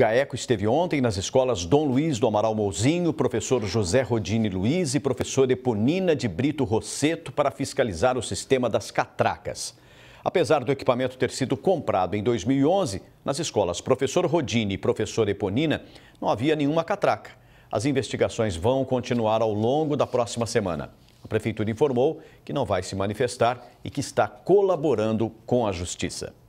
GAECO esteve ontem nas escolas Dom Luiz do Amaral Mouzinho, professor José Rodine Luiz e professora Eponina de Brito Rosseto para fiscalizar o sistema das catracas. Apesar do equipamento ter sido comprado em 2011, nas escolas Professor Rodine e Professor Eponina não havia nenhuma catraca. As investigações vão continuar ao longo da próxima semana. A prefeitura informou que não vai se manifestar e que está colaborando com a justiça.